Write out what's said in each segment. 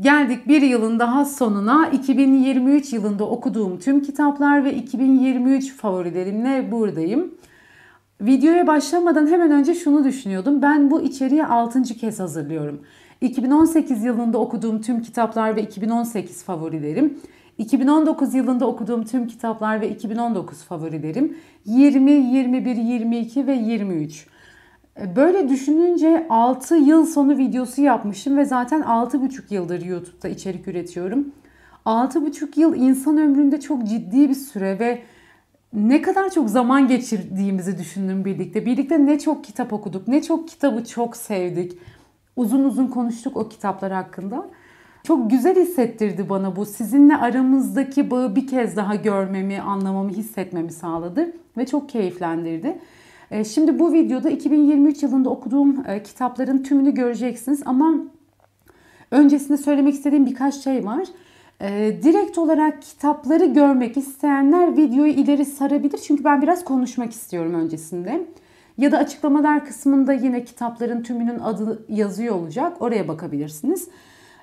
Geldik bir yılın daha sonuna 2023 yılında okuduğum tüm kitaplar ve 2023 favorilerimle buradayım. Videoya başlamadan hemen önce şunu düşünüyordum. Ben bu içeriği 6. kez hazırlıyorum. 2018 yılında okuduğum tüm kitaplar ve 2018 favorilerim. 2019 yılında okuduğum tüm kitaplar ve 2019 favorilerim. 20, 21, 22 ve 23. E, böyle düşününce 6 yıl sonu videosu yapmışım ve zaten 6,5 yıldır YouTube'da içerik üretiyorum. 6,5 yıl insan ömründe çok ciddi bir süre ve ne kadar çok zaman geçirdiğimizi düşündüm birlikte. Birlikte ne çok kitap okuduk, ne çok kitabı çok sevdik. Uzun uzun konuştuk o kitaplar hakkında. Çok güzel hissettirdi bana bu. Sizinle aramızdaki bağı bir kez daha görmemi, anlamamı, hissetmemi sağladı ve çok keyiflendirdi. E, şimdi bu videoda 2023 yılında okuduğum e, kitapların tümünü göreceksiniz ama öncesinde söylemek istediğim birkaç şey var. E, direkt olarak kitapları görmek isteyenler videoyu ileri sarabilir çünkü ben biraz konuşmak istiyorum öncesinde. Ya da açıklamalar kısmında yine kitapların tümünün adı yazıyor olacak. Oraya bakabilirsiniz.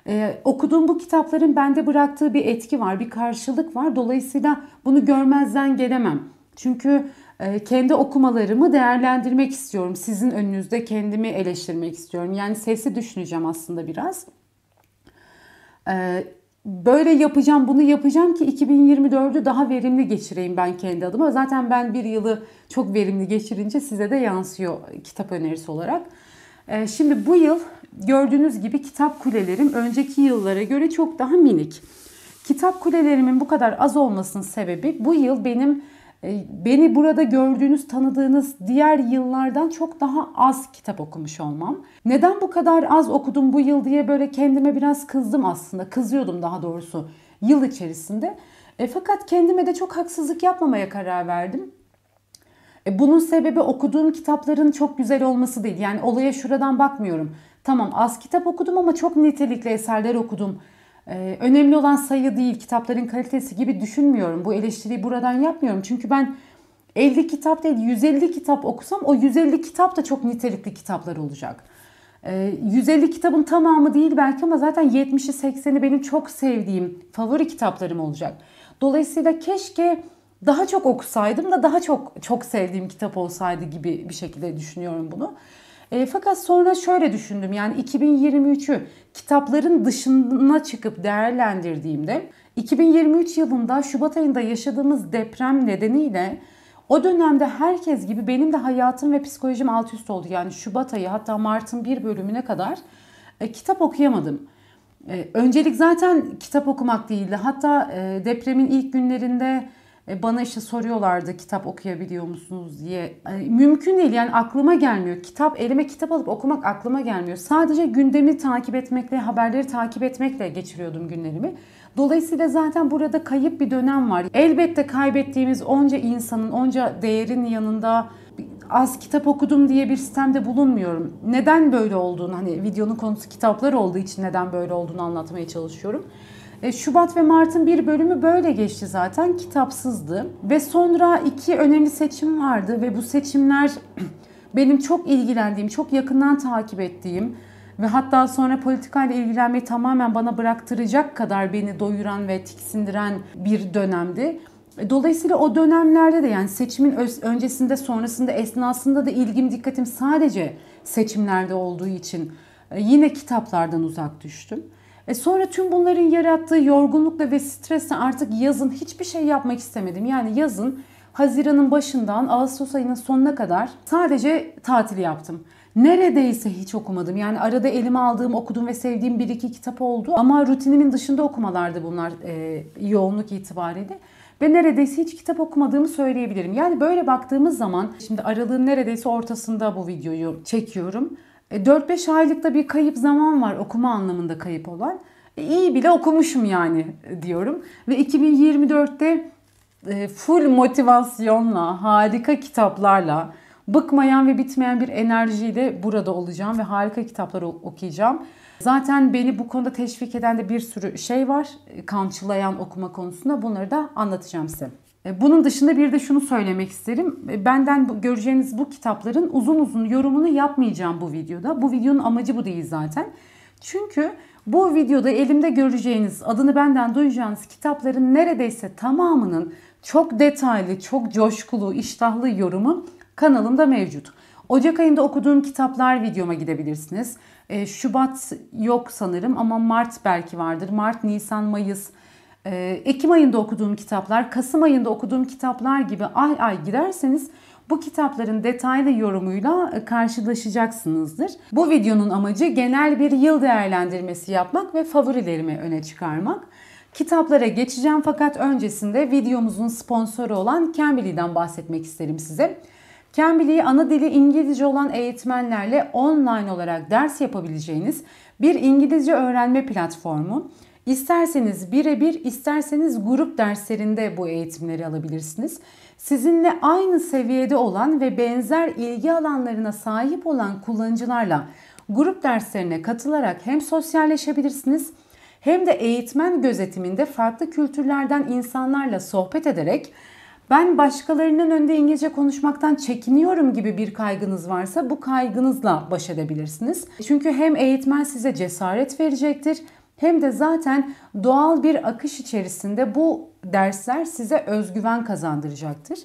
Ee, okuduğum bu kitapların bende bıraktığı bir etki var, bir karşılık var. Dolayısıyla bunu görmezden gelemem. Çünkü ee, kendi okumalarımı değerlendirmek istiyorum. Sizin önünüzde kendimi eleştirmek istiyorum. Yani sesi düşüneceğim aslında biraz. Ee, böyle yapacağım, bunu yapacağım ki 2024'ü daha verimli geçireyim ben kendi adıma. Zaten ben bir yılı çok verimli geçirince size de yansıyor kitap önerisi olarak. Ee, şimdi bu yıl gördüğünüz gibi kitap kulelerim önceki yıllara göre çok daha minik. Kitap kulelerimin bu kadar az olmasının sebebi bu yıl benim e, beni burada gördüğünüz, tanıdığınız diğer yıllardan çok daha az kitap okumuş olmam. Neden bu kadar az okudum bu yıl diye böyle kendime biraz kızdım aslında. Kızıyordum daha doğrusu yıl içerisinde. E, fakat kendime de çok haksızlık yapmamaya karar verdim. E, bunun sebebi okuduğum kitapların çok güzel olması değil. Yani olaya şuradan bakmıyorum. Tamam az kitap okudum ama çok nitelikli eserler okudum ee, önemli olan sayı değil, kitapların kalitesi gibi düşünmüyorum. Bu eleştiriyi buradan yapmıyorum. Çünkü ben 50 kitap değil 150 kitap okusam o 150 kitap da çok nitelikli kitaplar olacak. Ee, 150 kitabın tamamı değil belki ama zaten 70'i 80'i benim çok sevdiğim favori kitaplarım olacak. Dolayısıyla keşke daha çok okusaydım da daha çok çok sevdiğim kitap olsaydı gibi bir şekilde düşünüyorum bunu. E, fakat sonra şöyle düşündüm yani 2023'ü kitapların dışına çıkıp değerlendirdiğimde 2023 yılında Şubat ayında yaşadığımız deprem nedeniyle o dönemde herkes gibi benim de hayatım ve psikolojim alt üst oldu. Yani Şubat ayı hatta Mart'ın bir bölümüne kadar e, kitap okuyamadım. E, öncelik zaten kitap okumak değildi. Hatta e, depremin ilk günlerinde e, bana işte soruyorlardı kitap okuyabiliyor musunuz diye. E, mümkün değil yani aklıma gelmiyor. Kitap elime kitap alıp okumak aklıma gelmiyor. Sadece gündemi takip etmekle, haberleri takip etmekle geçiriyordum günlerimi. Dolayısıyla zaten burada kayıp bir dönem var. Elbette kaybettiğimiz onca insanın, onca değerin yanında az kitap okudum diye bir sistemde bulunmuyorum. Neden böyle olduğunu hani videonun konusu kitaplar olduğu için neden böyle olduğunu anlatmaya çalışıyorum. E, Şubat ve Mart'ın bir bölümü böyle geçti zaten kitapsızdı. Ve sonra iki önemli seçim vardı ve bu seçimler benim çok ilgilendiğim, çok yakından takip ettiğim ve hatta sonra politikayla ilgilenmeyi tamamen bana bıraktıracak kadar beni doyuran ve tiksindiren bir dönemdi. E, dolayısıyla o dönemlerde de yani seçimin öncesinde, sonrasında, esnasında da ilgim, dikkatim sadece seçimlerde olduğu için e, yine kitaplardan uzak düştüm. E sonra tüm bunların yarattığı yorgunlukla ve stresle artık yazın hiçbir şey yapmak istemedim. Yani yazın Haziran'ın başından Ağustos ayının sonuna kadar sadece tatil yaptım. Neredeyse hiç okumadım. Yani arada elime aldığım, okudum ve sevdiğim bir iki kitap oldu. Ama rutinimin dışında okumalardı bunlar e, yoğunluk itibariyle. Ve neredeyse hiç kitap okumadığımı söyleyebilirim. Yani böyle baktığımız zaman, şimdi aralığın neredeyse ortasında bu videoyu çekiyorum. 4-5 e, aylıkta bir kayıp zaman var okuma anlamında kayıp olan. E, iyi bile okumuşum yani e, diyorum. Ve 2024'te e, full motivasyonla, harika kitaplarla, bıkmayan ve bitmeyen bir enerjiyle burada olacağım ve harika kitaplar okuyacağım. Zaten beni bu konuda teşvik eden de bir sürü şey var. Kamçılayan okuma konusunda bunları da anlatacağım size. E, bunun dışında bir de şunu söylemek isterim. E, benden göreceğiniz bu kitapların uzun uzun yorumunu yapmayacağım bu videoda. Bu videonun amacı bu değil zaten. Çünkü bu videoda elimde göreceğiniz, adını benden duyacağınız kitapların neredeyse tamamının çok detaylı, çok coşkulu, iştahlı yorumu kanalımda mevcut. Ocak ayında okuduğum kitaplar videoma gidebilirsiniz. E, Şubat yok sanırım ama Mart belki vardır. Mart, Nisan, Mayıs, ee, Ekim ayında okuduğum kitaplar, Kasım ayında okuduğum kitaplar gibi ay ay giderseniz bu kitapların detaylı yorumuyla e, karşılaşacaksınızdır. Bu videonun amacı genel bir yıl değerlendirmesi yapmak ve favorilerimi öne çıkarmak. Kitaplara geçeceğim fakat öncesinde videomuzun sponsoru olan Cambly'den bahsetmek isterim size. Cambly'i ana dili İngilizce olan eğitmenlerle online olarak ders yapabileceğiniz bir İngilizce öğrenme platformu. İsterseniz birebir, isterseniz grup derslerinde bu eğitimleri alabilirsiniz. Sizinle aynı seviyede olan ve benzer ilgi alanlarına sahip olan kullanıcılarla grup derslerine katılarak hem sosyalleşebilirsiniz hem de eğitmen gözetiminde farklı kültürlerden insanlarla sohbet ederek ben başkalarının önünde İngilizce konuşmaktan çekiniyorum gibi bir kaygınız varsa bu kaygınızla baş edebilirsiniz. Çünkü hem eğitmen size cesaret verecektir hem de zaten doğal bir akış içerisinde bu dersler size özgüven kazandıracaktır.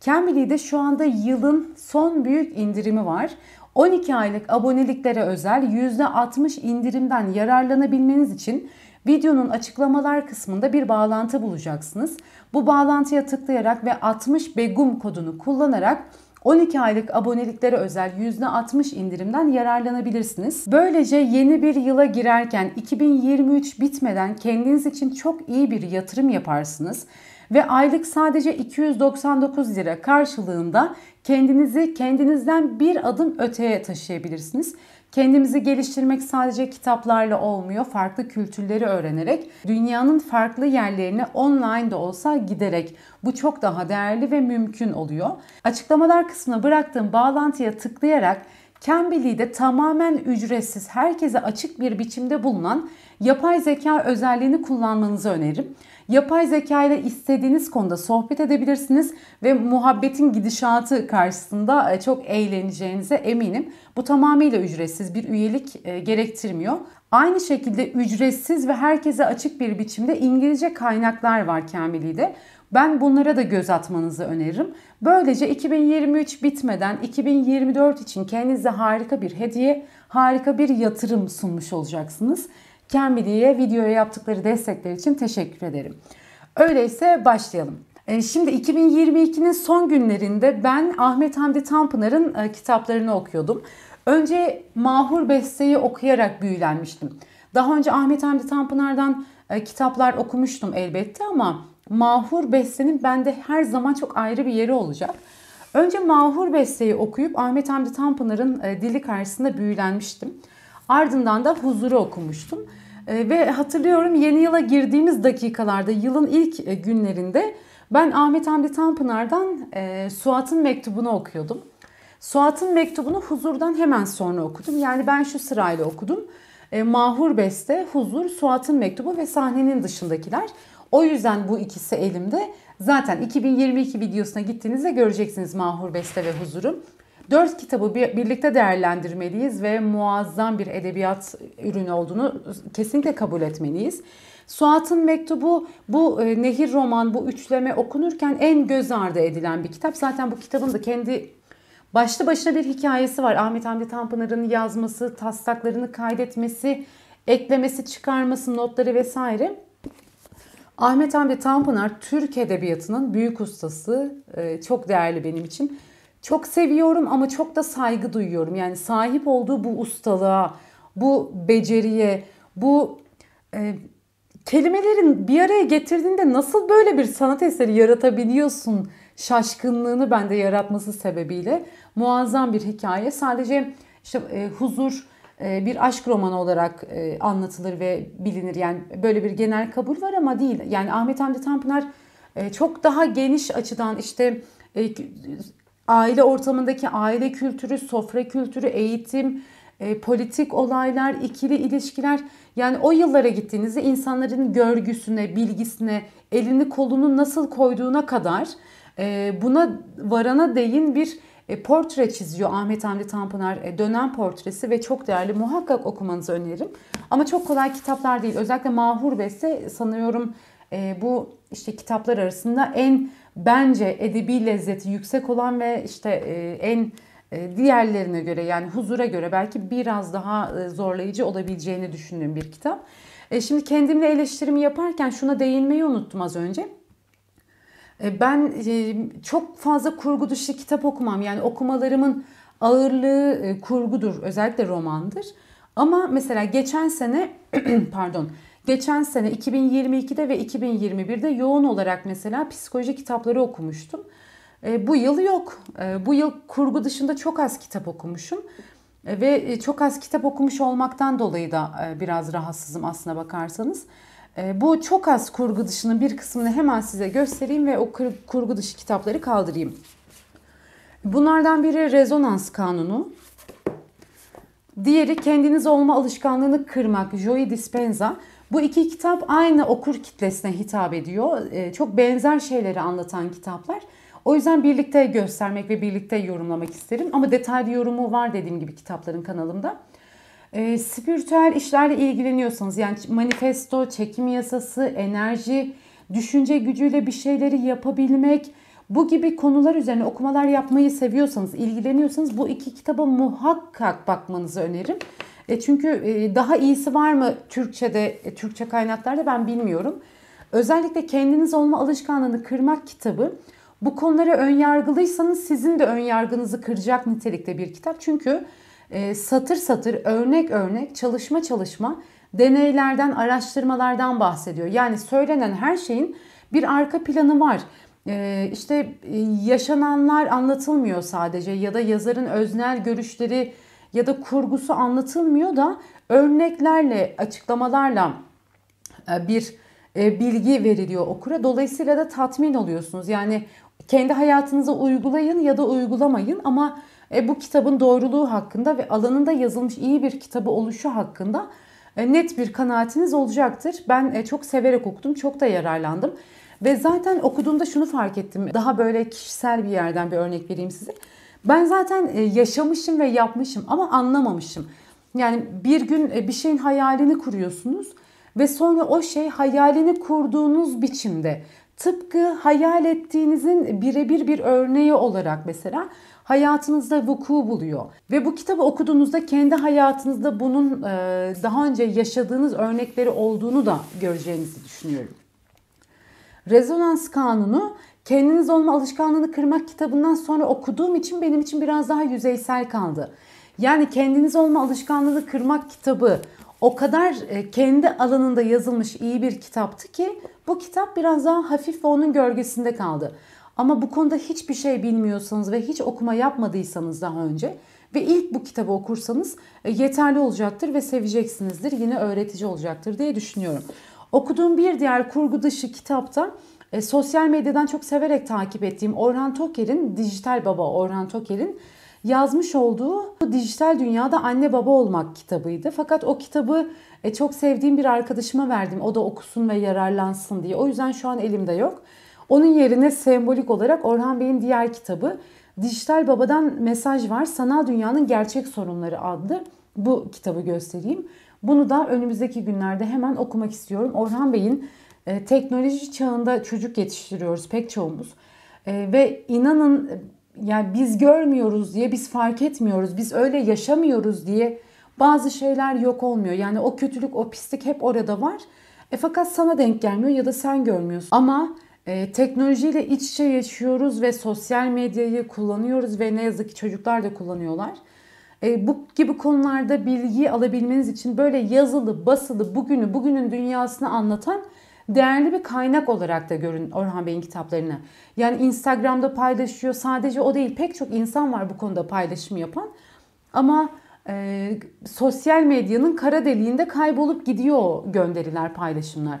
Cambly'de şu anda yılın son büyük indirimi var. 12 aylık aboneliklere özel %60 indirimden yararlanabilmeniz için videonun açıklamalar kısmında bir bağlantı bulacaksınız. Bu bağlantıya tıklayarak ve 60 Begum kodunu kullanarak 12 aylık aboneliklere özel %60 indirimden yararlanabilirsiniz. Böylece yeni bir yıla girerken 2023 bitmeden kendiniz için çok iyi bir yatırım yaparsınız ve aylık sadece 299 lira karşılığında kendinizi kendinizden bir adım öteye taşıyabilirsiniz. Kendimizi geliştirmek sadece kitaplarla olmuyor. Farklı kültürleri öğrenerek, dünyanın farklı yerlerine online de olsa giderek bu çok daha değerli ve mümkün oluyor. Açıklamalar kısmına bıraktığım bağlantıya tıklayarak Cambly'de tamamen ücretsiz, herkese açık bir biçimde bulunan yapay zeka özelliğini kullanmanızı öneririm. Yapay zeka ile istediğiniz konuda sohbet edebilirsiniz ve muhabbetin gidişatı karşısında e, çok eğleneceğinize eminim. Bu tamamıyla ücretsiz bir üyelik e, gerektirmiyor. Aynı şekilde ücretsiz ve herkese açık bir biçimde İngilizce kaynaklar var Kamili'de. Ben bunlara da göz atmanızı öneririm. Böylece 2023 bitmeden 2024 için kendinize harika bir hediye, harika bir yatırım sunmuş olacaksınız. Kenbidi'ye videoya yaptıkları destekler için teşekkür ederim. Öyleyse başlayalım. E, şimdi 2022'nin son günlerinde ben Ahmet Hamdi Tanpınar'ın e, kitaplarını okuyordum. Önce Mahur Beste'yi okuyarak büyülenmiştim. Daha önce Ahmet Hamdi Tanpınar'dan e, kitaplar okumuştum elbette ama Mahur Beste'nin bende her zaman çok ayrı bir yeri olacak. Önce Mahur Beste'yi okuyup Ahmet Hamdi Tanpınar'ın dili karşısında büyülenmiştim. Ardından da Huzur'u okumuştum. E, ve hatırlıyorum yeni yıla girdiğimiz dakikalarda, yılın ilk e, günlerinde ben Ahmet Hamdi Tanpınar'dan e, Suat'ın mektubunu okuyordum. Suat'ın mektubunu Huzur'dan hemen sonra okudum. Yani ben şu sırayla okudum. E, Mahur Beste, Huzur, Suat'ın mektubu ve sahnenin dışındakiler. O yüzden bu ikisi elimde. Zaten 2022 videosuna gittiğinizde göreceksiniz Mahur Beste ve Huzur'u. Dört kitabı birlikte değerlendirmeliyiz ve muazzam bir edebiyat ürünü olduğunu kesinlikle kabul etmeliyiz. Suat'ın mektubu bu e, nehir roman, bu üçleme okunurken en göz ardı edilen bir kitap. Zaten bu kitabın da kendi başlı başına bir hikayesi var. Ahmet Hamdi Tanpınar'ın yazması, taslaklarını kaydetmesi, eklemesi, çıkarması, notları vesaire. Ahmet Hamdi Tanpınar Türk Edebiyatı'nın büyük ustası, e, çok değerli benim için çok seviyorum ama çok da saygı duyuyorum. Yani sahip olduğu bu ustalığa, bu beceriye, bu e, kelimelerin bir araya getirdiğinde nasıl böyle bir sanat eseri yaratabiliyorsun şaşkınlığını bende yaratması sebebiyle muazzam bir hikaye. Sadece işte e, huzur e, bir aşk romanı olarak e, anlatılır ve bilinir. Yani böyle bir genel kabul var ama değil. Yani Ahmet Hamdi Tanpınar e, çok daha geniş açıdan işte e, aile ortamındaki aile kültürü, sofra kültürü, eğitim, e, politik olaylar, ikili ilişkiler yani o yıllara gittiğinizde insanların görgüsüne, bilgisine, elini kolunu nasıl koyduğuna kadar e, buna varana değin bir e, portre çiziyor Ahmet Hamdi Tanpınar e, dönem portresi ve çok değerli muhakkak okumanızı öneririm. Ama çok kolay kitaplar değil. Özellikle Mahur Beste sanıyorum e, bu işte kitaplar arasında en bence edebi lezzeti yüksek olan ve işte e, en e, diğerlerine göre yani huzura göre belki biraz daha e, zorlayıcı olabileceğini düşündüğüm bir kitap. Şimdi kendimle eleştirimi yaparken şuna değinmeyi unuttum az önce. Ben çok fazla kurgu dışı kitap okumam. Yani okumalarımın ağırlığı kurgudur. Özellikle romandır. Ama mesela geçen sene pardon Geçen sene 2022'de ve 2021'de yoğun olarak mesela psikoloji kitapları okumuştum. E, bu yıl yok. E, bu yıl kurgu dışında çok az kitap okumuşum. E, ve e, çok az kitap okumuş olmaktan dolayı da e, biraz rahatsızım aslına bakarsanız. E, bu çok az kurgu dışının bir kısmını hemen size göstereyim ve o kurgu dışı kitapları kaldırayım. Bunlardan biri Rezonans Kanunu. Diğeri Kendiniz Olma Alışkanlığını Kırmak, Joey Dispenza. Bu iki kitap aynı okur kitlesine hitap ediyor. Ee, çok benzer şeyleri anlatan kitaplar. O yüzden birlikte göstermek ve birlikte yorumlamak isterim. Ama detaylı yorumu var dediğim gibi kitapların kanalımda. E, spiritüel işlerle ilgileniyorsanız yani manifesto, çekim yasası, enerji, düşünce gücüyle bir şeyleri yapabilmek, bu gibi konular üzerine okumalar yapmayı seviyorsanız, ilgileniyorsanız bu iki kitaba muhakkak bakmanızı öneririm. E çünkü e, daha iyisi var mı Türkçe'de, e, Türkçe kaynaklarda ben bilmiyorum. Özellikle kendiniz olma alışkanlığını kırmak kitabı bu konulara ön yargılıysanız sizin de ön yargınızı kıracak nitelikte bir kitap. Çünkü e, satır satır, örnek örnek, çalışma çalışma deneylerden, araştırmalardan bahsediyor. Yani söylenen her şeyin bir arka planı var. İşte yaşananlar anlatılmıyor sadece ya da yazarın öznel görüşleri ya da kurgusu anlatılmıyor da örneklerle, açıklamalarla e, bir e, bilgi veriliyor okura. Dolayısıyla da tatmin oluyorsunuz. Yani kendi hayatınıza uygulayın ya da uygulamayın ama e, bu kitabın doğruluğu hakkında ve alanında yazılmış iyi bir kitabı oluşu hakkında net bir kanaatiniz olacaktır. Ben çok severek okudum, çok da yararlandım. Ve zaten okuduğumda şunu fark ettim. Daha böyle kişisel bir yerden bir örnek vereyim size. Ben zaten e, yaşamışım ve yapmışım ama anlamamışım. Yani bir gün e, bir şeyin hayalini kuruyorsunuz ve sonra o şey hayalini kurduğunuz biçimde tıpkı hayal ettiğinizin birebir bir örneği olarak mesela hayatınızda vuku buluyor. Ve bu kitabı okuduğunuzda kendi hayatınızda bunun e, daha önce yaşadığınız örnekleri olduğunu da göreceğinizi düşünüyorum. Rezonans kanunu Kendiniz olma alışkanlığını kırmak kitabından sonra okuduğum için benim için biraz daha yüzeysel kaldı. Yani kendiniz olma alışkanlığını kırmak kitabı o kadar e, kendi alanında yazılmış iyi bir kitaptı ki bu kitap biraz daha hafif ve onun gölgesinde kaldı. Ama bu konuda hiçbir şey bilmiyorsanız ve hiç okuma yapmadıysanız daha önce ve ilk bu kitabı okursanız e, yeterli olacaktır ve seveceksinizdir. Yine öğretici olacaktır diye düşünüyorum. Okuduğum bir diğer kurgu dışı kitapta e, sosyal medyadan çok severek takip ettiğim Orhan Toker'in, dijital baba Orhan Toker'in yazmış olduğu bu Dijital Dünyada Anne Baba Olmak kitabıydı. Fakat o kitabı e, çok sevdiğim bir arkadaşıma verdim. O da okusun ve yararlansın diye. O yüzden şu an elimde yok. Onun yerine sembolik olarak Orhan Bey'in diğer kitabı Dijital Baba'dan mesaj var. Sanal Dünyanın Gerçek Sorunları adlı bu kitabı göstereyim. Bunu da önümüzdeki günlerde hemen okumak istiyorum. Orhan Bey'in e, teknoloji çağında çocuk yetiştiriyoruz pek çoğumuz. E, ve inanın e, yani biz görmüyoruz diye biz fark etmiyoruz. Biz öyle yaşamıyoruz diye bazı şeyler yok olmuyor. Yani o kötülük, o pislik hep orada var. E fakat sana denk gelmiyor ya da sen görmüyorsun. Ama e, teknolojiyle iç içe yaşıyoruz ve sosyal medyayı kullanıyoruz ve ne yazık ki çocuklar da kullanıyorlar. E, bu gibi konularda bilgi alabilmeniz için böyle yazılı, basılı, bugünü, bugünün dünyasını anlatan değerli bir kaynak olarak da görün Orhan Bey'in kitaplarını. Yani Instagram'da paylaşıyor sadece o değil pek çok insan var bu konuda paylaşım yapan. Ama e, sosyal medyanın kara deliğinde kaybolup gidiyor gönderiler, paylaşımlar.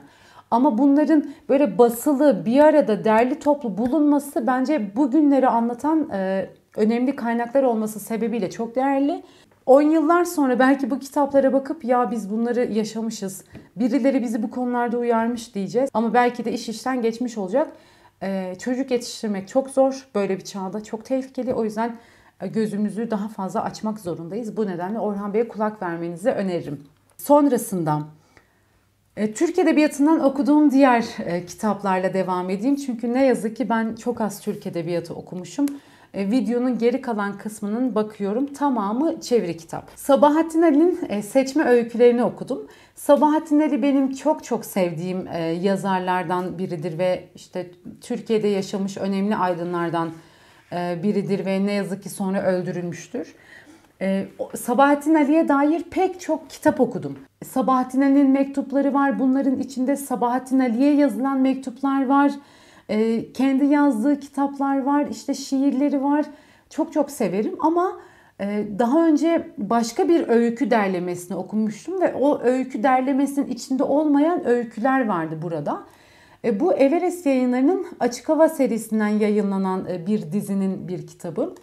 Ama bunların böyle basılı bir arada derli toplu bulunması bence bugünleri anlatan e, önemli kaynaklar olması sebebiyle çok değerli. 10 yıllar sonra belki bu kitaplara bakıp ya biz bunları yaşamışız. Birileri bizi bu konularda uyarmış diyeceğiz. Ama belki de iş işten geçmiş olacak. Ee, çocuk yetiştirmek çok zor böyle bir çağda. Çok tehlikeli. O yüzden e, gözümüzü daha fazla açmak zorundayız. Bu nedenle Orhan Bey'e kulak vermenizi öneririm. Sonrasında e, Türk Edebiyatı'ndan okuduğum diğer e, kitaplarla devam edeyim. Çünkü ne yazık ki ben çok az Türk Edebiyatı okumuşum. E, videonun geri kalan kısmının bakıyorum tamamı çeviri kitap. Sabahattin Ali'nin e, seçme öykülerini okudum. Sabahattin Ali benim çok çok sevdiğim e, yazarlardan biridir ve işte Türkiye'de yaşamış önemli aydınlardan biridir ve ne yazık ki sonra öldürülmüştür. Sabahattin Ali'ye dair pek çok kitap okudum. Sabahattin Ali'nin mektupları var. Bunların içinde Sabahattin Ali'ye yazılan mektuplar var. E, kendi yazdığı kitaplar var, işte şiirleri var. Çok çok severim ama e, daha önce başka bir öykü derlemesini okumuştum ve o öykü derlemesinin içinde olmayan öyküler vardı burada. E, bu Everest yayınlarının Açık Hava serisinden yayınlanan e, bir dizinin bir kitabı.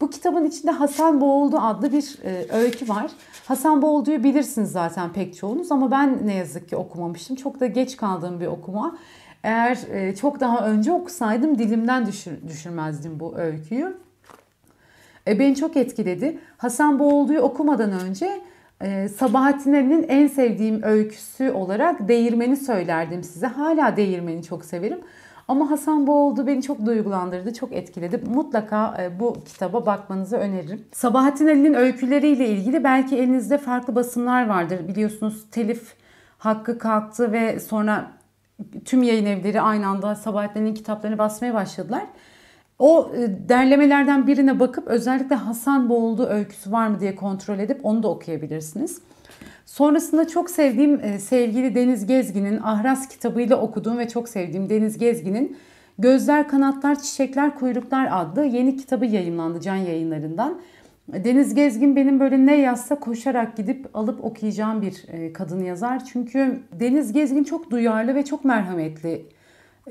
Bu kitabın içinde Hasan Boğuldu adlı bir e, öykü var. Hasan Boğuldu'yu bilirsiniz zaten pek çoğunuz ama ben ne yazık ki okumamıştım. Çok da geç kaldığım bir okuma. Eğer e, çok daha önce okusaydım dilimden düşür, düşürmezdim bu öyküyü. E, beni çok etkiledi. Hasan Boğuldu'yu okumadan önce e, Sabahattin Ali'nin en sevdiğim öyküsü olarak Değirmeni söylerdim size. Hala Değirmeni çok severim. Ama Hasan Boğuldu beni çok duygulandırdı, çok etkiledi. Mutlaka e, bu kitaba bakmanızı öneririm. Sabahattin Ali'nin öyküleriyle ilgili belki elinizde farklı basımlar vardır. Biliyorsunuz telif hakkı kalktı ve sonra tüm yayın evleri aynı anda Sabahattin'in kitaplarını basmaya başladılar. O e, derlemelerden birine bakıp özellikle Hasan Boğuldu öyküsü var mı diye kontrol edip onu da okuyabilirsiniz. Sonrasında çok sevdiğim e, sevgili Deniz Gezgin'in Ahras kitabıyla okuduğum ve çok sevdiğim Deniz Gezgin'in Gözler, Kanatlar, Çiçekler, Kuyruklar adlı yeni kitabı yayınlandı Can Yayınları'ndan. Deniz Gezgin benim böyle ne yazsa koşarak gidip alıp okuyacağım bir e, kadın yazar. Çünkü Deniz Gezgin çok duyarlı ve çok merhametli.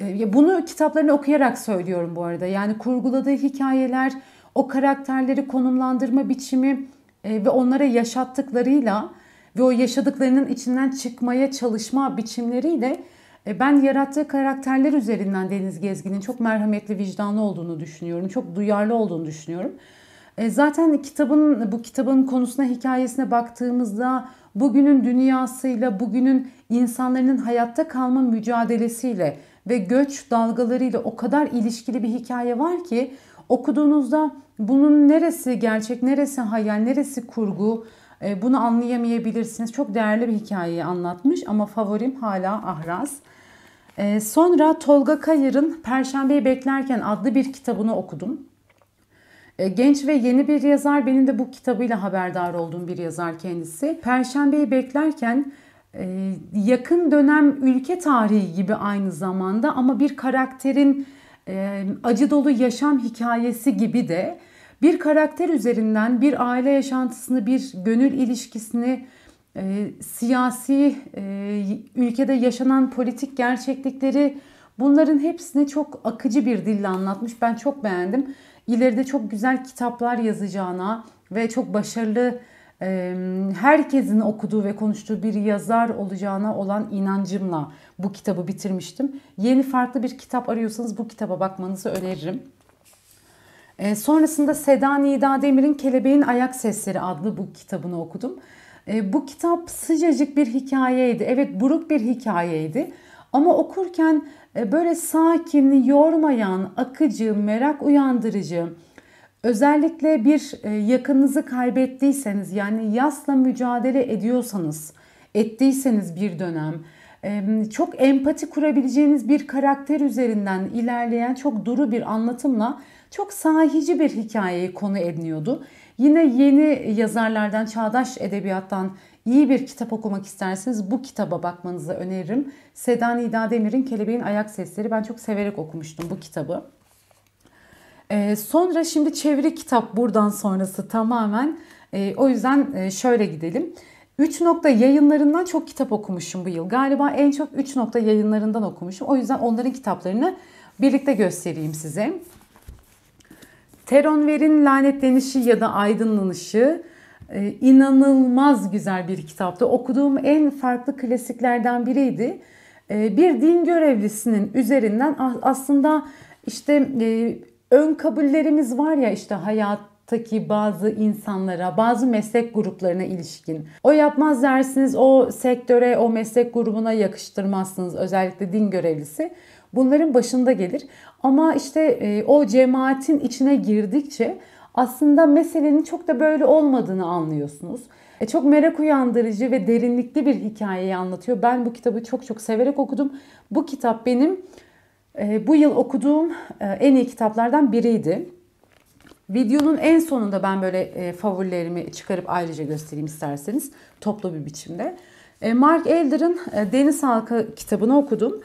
E, bunu kitaplarını okuyarak söylüyorum bu arada. Yani kurguladığı hikayeler, o karakterleri konumlandırma biçimi e, ve onlara yaşattıklarıyla ve o yaşadıklarının içinden çıkmaya çalışma biçimleriyle ben yarattığı karakterler üzerinden Deniz Gezgin'in çok merhametli, vicdanlı olduğunu düşünüyorum. Çok duyarlı olduğunu düşünüyorum. E, zaten kitabın bu kitabın konusuna hikayesine baktığımızda bugünün dünyasıyla, bugünün insanların hayatta kalma mücadelesiyle ve göç dalgalarıyla o kadar ilişkili bir hikaye var ki okuduğunuzda bunun neresi gerçek, neresi hayal, neresi kurgu e, bunu anlayamayabilirsiniz. Çok değerli bir hikayeyi anlatmış ama favorim hala Ahraz. E, sonra Tolga Kayır'ın Perşembeyi Beklerken adlı bir kitabını okudum. E, genç ve yeni bir yazar, benim de bu kitabıyla haberdar olduğum bir yazar kendisi. Perşembeyi beklerken e, yakın dönem ülke tarihi gibi aynı zamanda ama bir karakterin e, acı dolu yaşam hikayesi gibi de bir karakter üzerinden bir aile yaşantısını, bir gönül ilişkisini, siyasi, ülkede yaşanan politik gerçeklikleri bunların hepsini çok akıcı bir dille anlatmış. Ben çok beğendim ileride çok güzel kitaplar yazacağına ve çok başarılı herkesin okuduğu ve konuştuğu bir yazar olacağına olan inancımla bu kitabı bitirmiştim. Yeni farklı bir kitap arıyorsanız bu kitaba bakmanızı öneririm. sonrasında Seda Nida Demir'in Kelebeğin Ayak Sesleri adlı bu kitabını okudum. bu kitap sıcacık bir hikayeydi. Evet buruk bir hikayeydi. Ama okurken e, böyle sakin, yormayan, akıcı, merak uyandırıcı, özellikle bir e, yakınınızı kaybettiyseniz yani yasla mücadele ediyorsanız, ettiyseniz bir dönem, e, çok empati kurabileceğiniz bir karakter üzerinden ilerleyen çok duru bir anlatımla çok sahici bir hikayeyi konu ediniyordu. Yine yeni yazarlardan, çağdaş edebiyattan iyi bir kitap okumak isterseniz bu kitaba bakmanızı öneririm. Seda Nida Demir'in Kelebeğin Ayak Sesleri. Ben çok severek okumuştum bu kitabı. Ee, sonra şimdi çeviri kitap buradan sonrası tamamen. Ee, o yüzden e, şöyle gidelim. 3 nokta yayınlarından çok kitap okumuşum bu yıl. Galiba en çok 3 nokta yayınlarından okumuşum. O yüzden onların kitaplarını birlikte göstereyim size. Teronver'in Lanetlenişi ya da Aydınlanışı, ee, inanılmaz güzel bir kitaptı. Okuduğum en farklı klasiklerden biriydi. Ee, bir din görevlisinin üzerinden aslında işte e, ön kabullerimiz var ya işte hayat hayattaki bazı insanlara, bazı meslek gruplarına ilişkin. O yapmaz dersiniz, o sektöre, o meslek grubuna yakıştırmazsınız. Özellikle din görevlisi. Bunların başında gelir. Ama işte e, o cemaatin içine girdikçe aslında meselenin çok da böyle olmadığını anlıyorsunuz. E, çok merak uyandırıcı ve derinlikli bir hikayeyi anlatıyor. Ben bu kitabı çok çok severek okudum. Bu kitap benim e, bu yıl okuduğum e, en iyi kitaplardan biriydi. Videonun en sonunda ben böyle e, favorilerimi çıkarıp ayrıca göstereyim isterseniz toplu bir biçimde. E, Mark Elder'ın e, Deniz Halka kitabını okudum.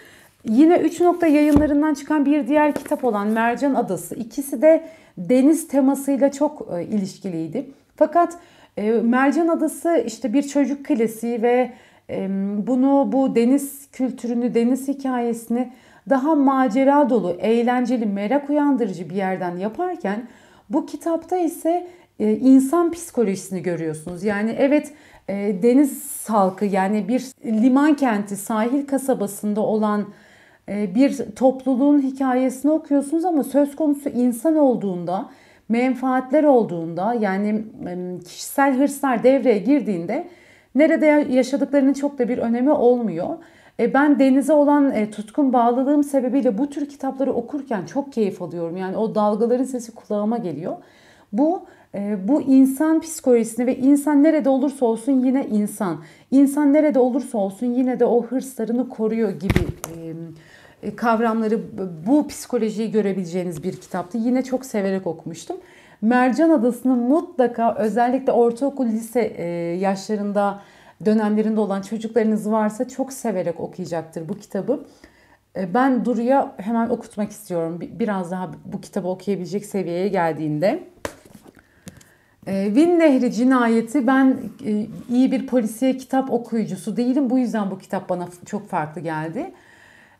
Yine 3 nokta yayınlarından çıkan bir diğer kitap olan Mercan Adası. İkisi de deniz temasıyla çok e, ilişkiliydi. Fakat e, Mercan Adası işte bir çocuk kalesi ve e, bunu bu deniz kültürünü, deniz hikayesini daha macera dolu, eğlenceli, merak uyandırıcı bir yerden yaparken bu kitapta ise e, insan psikolojisini görüyorsunuz. Yani evet e, deniz halkı yani bir liman kenti, sahil kasabasında olan ee, bir topluluğun hikayesini okuyorsunuz ama söz konusu insan olduğunda, menfaatler olduğunda yani kişisel hırslar devreye girdiğinde nerede yaşadıklarının çok da bir önemi olmuyor. E, ben denize olan e, tutkun bağlılığım sebebiyle bu tür kitapları okurken çok keyif alıyorum. Yani o dalgaların sesi kulağıma geliyor. Bu e, bu insan psikolojisini ve insan nerede olursa olsun yine insan. İnsan nerede olursa olsun yine de o hırslarını koruyor gibi e, kavramları bu psikolojiyi görebileceğiniz bir kitaptı. Yine çok severek okumuştum. Mercan Adası'nı mutlaka özellikle ortaokul lise e, yaşlarında dönemlerinde olan çocuklarınız varsa çok severek okuyacaktır bu kitabı. E, ben Duru'ya hemen okutmak istiyorum. Biraz daha bu kitabı okuyabilecek seviyeye geldiğinde. Vin Nehri cinayeti ben iyi bir polisiye kitap okuyucusu değilim. Bu yüzden bu kitap bana çok farklı geldi.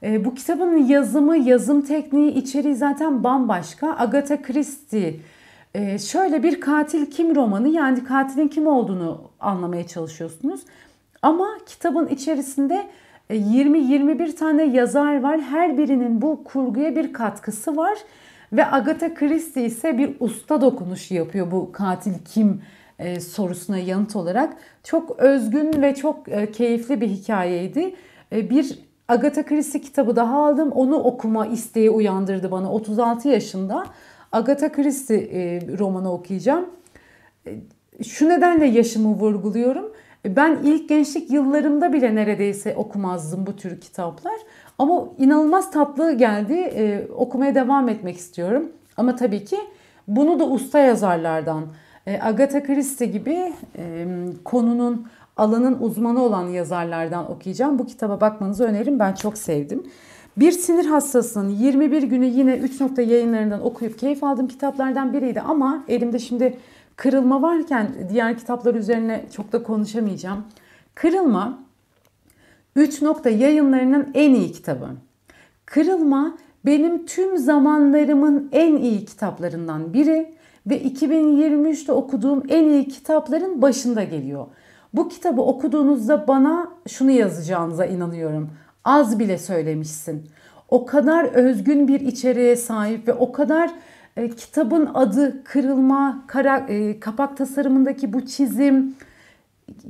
E, bu kitabın yazımı, yazım tekniği, içeriği zaten bambaşka. Agatha Christie e, şöyle bir katil kim romanı yani katilin kim olduğunu anlamaya çalışıyorsunuz. Ama kitabın içerisinde 20-21 e, tane yazar var. Her birinin bu kurguya bir katkısı var. Ve Agatha Christie ise bir usta dokunuşu yapıyor bu katil kim e, sorusuna yanıt olarak. Çok özgün ve çok e, keyifli bir hikayeydi. E, bir Agatha Christie kitabı daha aldım. Onu okuma isteği uyandırdı bana. 36 yaşında Agatha Christie e, romanı okuyacağım. E, şu nedenle yaşımı vurguluyorum. E, ben ilk gençlik yıllarımda bile neredeyse okumazdım bu tür kitaplar. Ama inanılmaz tatlı geldi. okumaya devam etmek istiyorum. Ama tabii ki bunu da usta yazarlardan, Agatha Christie gibi konunun alanın uzmanı olan yazarlardan okuyacağım. Bu kitaba bakmanızı öneririm. Ben çok sevdim. Bir sinir hastasının 21 günü yine 3 nokta yayınlarından okuyup keyif aldığım kitaplardan biriydi ama elimde şimdi kırılma varken diğer kitaplar üzerine çok da konuşamayacağım. Kırılma 3 nokta yayınlarının en iyi kitabı. Kırılma benim tüm zamanlarımın en iyi kitaplarından biri ve 2023'te okuduğum en iyi kitapların başında geliyor. Bu kitabı okuduğunuzda bana şunu yazacağınıza inanıyorum. Az bile söylemişsin. O kadar özgün bir içeriğe sahip ve o kadar e, kitabın adı kırılma, kara, e, kapak tasarımındaki bu çizim,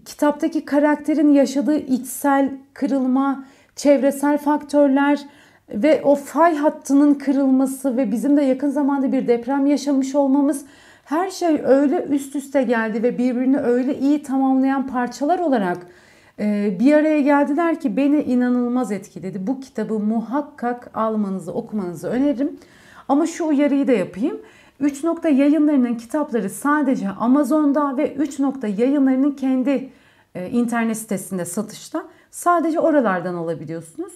kitaptaki karakterin yaşadığı içsel kırılma, çevresel faktörler ve o fay hattının kırılması ve bizim de yakın zamanda bir deprem yaşamış olmamız her şey öyle üst üste geldi ve birbirini öyle iyi tamamlayan parçalar olarak e, bir araya geldiler ki beni inanılmaz etkiledi. Bu kitabı muhakkak almanızı, okumanızı öneririm. Ama şu uyarıyı da yapayım. 3 yayınlarının kitapları sadece Amazon'da ve 3 yayınlarının kendi e, internet sitesinde satışta. Sadece oralardan alabiliyorsunuz.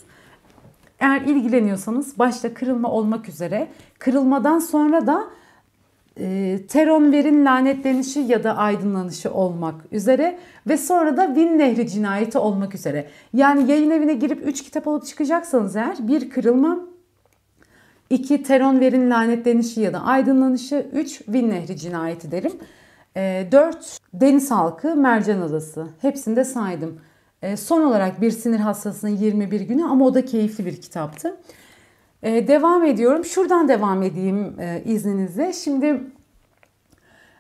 Eğer ilgileniyorsanız başta kırılma olmak üzere kırılmadan sonra da e, Teronver'in lanetlenişi ya da aydınlanışı olmak üzere ve sonra da Vin Nehri cinayeti olmak üzere. Yani yayın evine girip 3 kitap alıp çıkacaksanız eğer bir kırılma, 2 Teronver'in lanetlenişi ya da aydınlanışı, 3 Vin Nehri cinayeti derim. 4 e, Deniz Halkı, Mercan Adası. Hepsini de saydım. E, son olarak Bir Sinir Hastasının 21 Günü ama o da keyifli bir kitaptı. Ee, devam ediyorum. Şuradan devam edeyim e, izninizle. Şimdi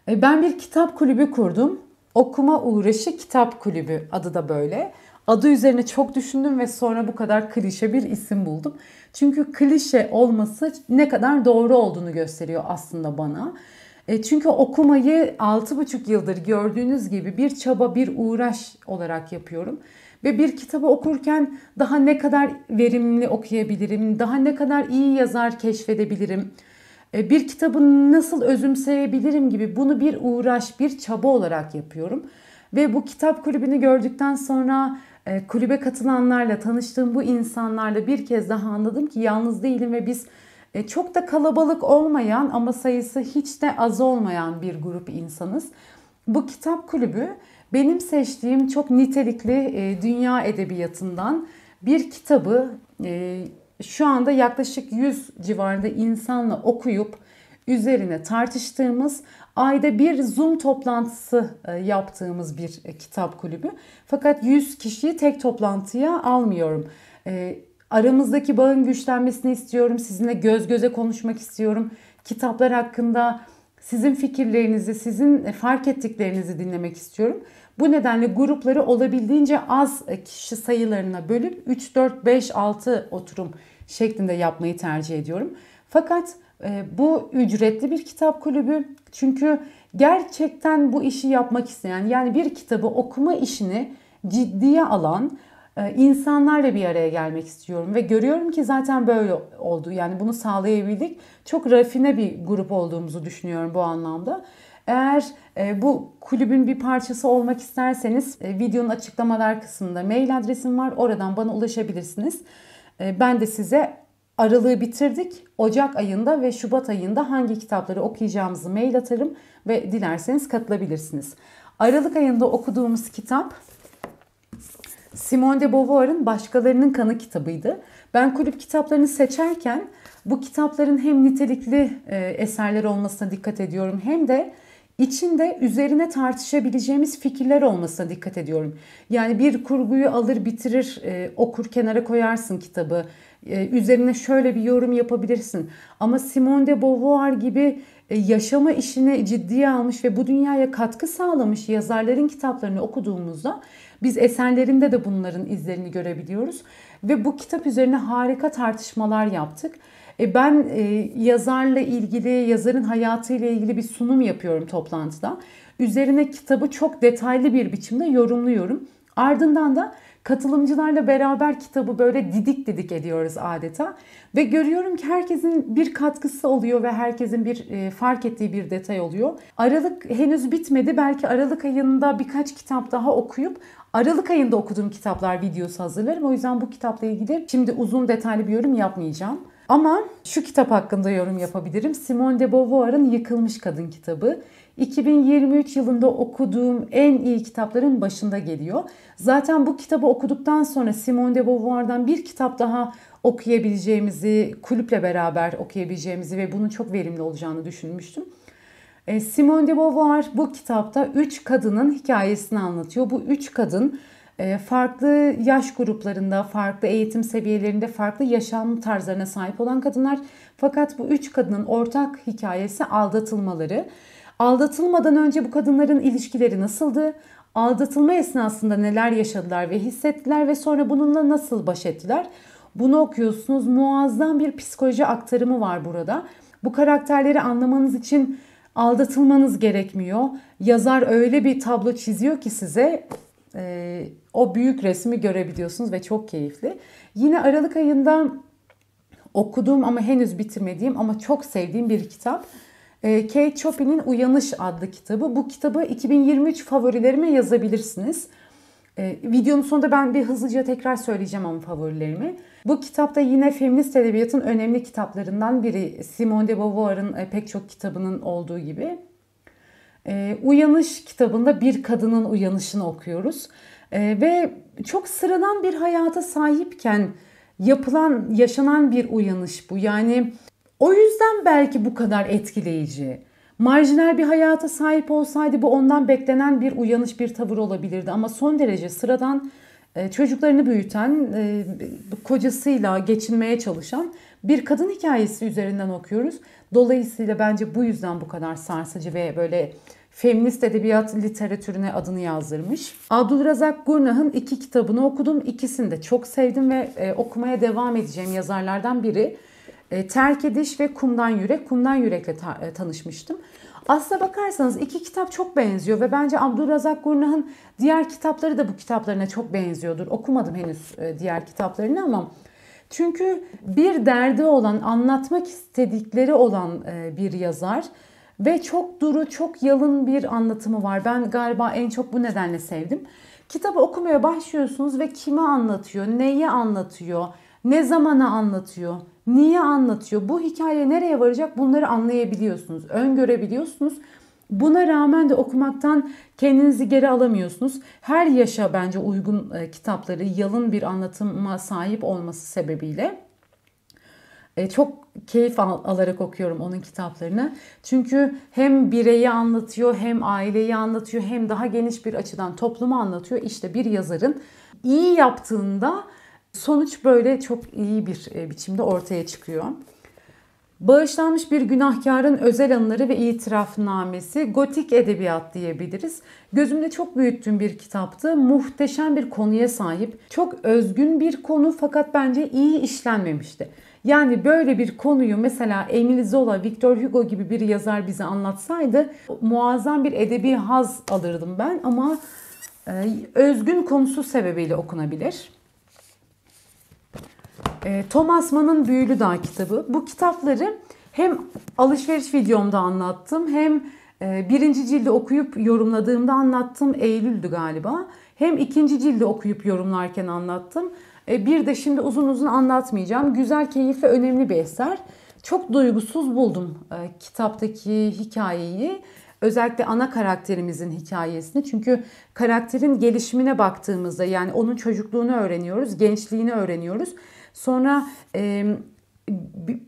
e, ben bir kitap kulübü kurdum. Okuma Uğraşı Kitap Kulübü adı da böyle. Adı üzerine çok düşündüm ve sonra bu kadar klişe bir isim buldum. Çünkü klişe olması ne kadar doğru olduğunu gösteriyor aslında bana. E, çünkü okumayı 6,5 yıldır gördüğünüz gibi bir çaba, bir uğraş olarak yapıyorum. Ve bir kitabı okurken daha ne kadar verimli okuyabilirim, daha ne kadar iyi yazar keşfedebilirim, e, bir kitabı nasıl özümseyebilirim gibi bunu bir uğraş, bir çaba olarak yapıyorum. Ve bu kitap kulübünü gördükten sonra e, kulübe katılanlarla, tanıştığım bu insanlarla bir kez daha anladım ki yalnız değilim ve biz e, çok da kalabalık olmayan ama sayısı hiç de az olmayan bir grup insanız. Bu kitap kulübü benim seçtiğim çok nitelikli e, dünya edebiyatından bir kitabı e, şu anda yaklaşık 100 civarında insanla okuyup üzerine tartıştığımız ayda bir Zoom toplantısı e, yaptığımız bir e, kitap kulübü. Fakat 100 kişiyi tek toplantıya almıyorum. E, aramızdaki bağın güçlenmesini istiyorum. Sizinle göz göze konuşmak istiyorum. Kitaplar hakkında sizin fikirlerinizi, sizin fark ettiklerinizi dinlemek istiyorum. Bu nedenle grupları olabildiğince az kişi sayılarına bölüp 3, 4, 5, 6 oturum şeklinde yapmayı tercih ediyorum. Fakat e, bu ücretli bir kitap kulübü çünkü gerçekten bu işi yapmak isteyen yani bir kitabı okuma işini ciddiye alan e, insanlarla bir araya gelmek istiyorum ve görüyorum ki zaten böyle oldu. Yani bunu sağlayabildik. Çok rafine bir grup olduğumuzu düşünüyorum bu anlamda. Eğer e, bu kulübün bir parçası olmak isterseniz e, videonun açıklamalar kısmında mail adresim var. Oradan bana ulaşabilirsiniz. E, ben de size aralığı bitirdik. Ocak ayında ve Şubat ayında hangi kitapları okuyacağımızı mail atarım ve dilerseniz katılabilirsiniz. Aralık ayında okuduğumuz kitap Simone de Beauvoir'ın Başkalarının Kanı kitabıydı. Ben kulüp kitaplarını seçerken bu kitapların hem nitelikli eserler olmasına dikkat ediyorum hem de İçinde üzerine tartışabileceğimiz fikirler olmasına dikkat ediyorum. Yani bir kurguyu alır bitirir e, okur kenara koyarsın kitabı. E, üzerine şöyle bir yorum yapabilirsin. Ama Simone de Beauvoir gibi e, yaşama işine ciddiye almış ve bu dünyaya katkı sağlamış yazarların kitaplarını okuduğumuzda biz eserlerinde de bunların izlerini görebiliyoruz. Ve bu kitap üzerine harika tartışmalar yaptık. E, ben e, yazarla ilgili, yazarın hayatıyla ilgili bir sunum yapıyorum toplantıda. Üzerine kitabı çok detaylı bir biçimde yorumluyorum. Ardından da katılımcılarla beraber kitabı böyle didik didik ediyoruz adeta ve görüyorum ki herkesin bir katkısı oluyor ve herkesin bir e, fark ettiği bir detay oluyor. Aralık henüz bitmedi. Belki Aralık ayında birkaç kitap daha okuyup Aralık ayında okuduğum kitaplar videosu hazırlarım. O yüzden bu kitapla ilgili şimdi uzun detaylı bir yorum yapmayacağım. Ama şu kitap hakkında yorum yapabilirim. Simone de Beauvoir'ın Yıkılmış Kadın kitabı. 2023 yılında okuduğum en iyi kitapların başında geliyor. Zaten bu kitabı okuduktan sonra Simone de Beauvoir'dan bir kitap daha okuyabileceğimizi, kulüple beraber okuyabileceğimizi ve bunun çok verimli olacağını düşünmüştüm. E, Simone de Beauvoir bu kitapta 3 kadının hikayesini anlatıyor. Bu 3 kadın ee, farklı yaş gruplarında, farklı eğitim seviyelerinde, farklı yaşam tarzlarına sahip olan kadınlar. Fakat bu üç kadının ortak hikayesi aldatılmaları. Aldatılmadan önce bu kadınların ilişkileri nasıldı? Aldatılma esnasında neler yaşadılar ve hissettiler ve sonra bununla nasıl baş ettiler? Bunu okuyorsunuz. Muazzam bir psikoloji aktarımı var burada. Bu karakterleri anlamanız için aldatılmanız gerekmiyor. Yazar öyle bir tablo çiziyor ki size e, o büyük resmi görebiliyorsunuz ve çok keyifli. Yine Aralık ayında okuduğum ama henüz bitirmediğim ama çok sevdiğim bir kitap. E, Kate Chopin'in Uyanış adlı kitabı. Bu kitabı 2023 favorilerime yazabilirsiniz. E, videonun sonunda ben bir hızlıca tekrar söyleyeceğim ama favorilerimi. Bu kitapta yine feminist edebiyatın önemli kitaplarından biri. Simone de Beauvoir'ın e, pek çok kitabının olduğu gibi. Ee, uyanış kitabında bir kadının uyanışını okuyoruz. Ee, ve çok sıradan bir hayata sahipken yapılan, yaşanan bir uyanış bu. Yani o yüzden belki bu kadar etkileyici. Marjinal bir hayata sahip olsaydı bu ondan beklenen bir uyanış, bir tavır olabilirdi. Ama son derece sıradan e, çocuklarını büyüten, e, kocasıyla geçinmeye çalışan bir kadın hikayesi üzerinden okuyoruz. Dolayısıyla bence bu yüzden bu kadar sarsıcı ve böyle feminist edebiyat literatürüne adını yazdırmış. Abdülrazak Gurnah'ın iki kitabını okudum. İkisini de çok sevdim ve e, okumaya devam edeceğim yazarlardan biri. E, Terk Ediş ve Kumdan Yürek. Kumdan Yürek'le ta- e, tanışmıştım. Aslına bakarsanız iki kitap çok benziyor ve bence Abdülrazak Gurnah'ın diğer kitapları da bu kitaplarına çok benziyordur. Okumadım henüz e, diğer kitaplarını ama çünkü bir derdi olan, anlatmak istedikleri olan e, bir yazar ve çok duru, çok yalın bir anlatımı var. Ben galiba en çok bu nedenle sevdim. Kitabı okumaya başlıyorsunuz ve kime anlatıyor, neyi anlatıyor, ne zamana anlatıyor, niye anlatıyor, bu hikaye nereye varacak bunları anlayabiliyorsunuz, öngörebiliyorsunuz. Buna rağmen de okumaktan kendinizi geri alamıyorsunuz. Her yaşa bence uygun e, kitapları yalın bir anlatıma sahip olması sebebiyle. E, çok keyif al- alarak okuyorum onun kitaplarını. Çünkü hem bireyi anlatıyor, hem aileyi anlatıyor, hem daha geniş bir açıdan toplumu anlatıyor. İşte bir yazarın iyi yaptığında sonuç böyle çok iyi bir e, biçimde ortaya çıkıyor. Bağışlanmış bir günahkarın özel anıları ve itirafnamesi gotik edebiyat diyebiliriz. Gözümde çok büyüttüğüm bir kitaptı. Muhteşem bir konuya sahip. Çok özgün bir konu fakat bence iyi işlenmemişti. Yani böyle bir konuyu mesela Emil Zola, Victor Hugo gibi bir yazar bize anlatsaydı muazzam bir edebi haz alırdım ben ama e, özgün konusu sebebiyle okunabilir. E, Thomas Mann'ın Büyülü Dağ kitabı. Bu kitapları hem alışveriş videomda anlattım hem e, birinci cildi okuyup yorumladığımda anlattım. Eylül'dü galiba. Hem ikinci cildi okuyup yorumlarken anlattım. E, bir de şimdi uzun uzun anlatmayacağım. Güzel keyif önemli bir eser. Çok duygusuz buldum e, kitaptaki hikayeyi. Özellikle ana karakterimizin hikayesini. Çünkü karakterin gelişimine baktığımızda yani onun çocukluğunu öğreniyoruz, gençliğini öğreniyoruz. Sonra e,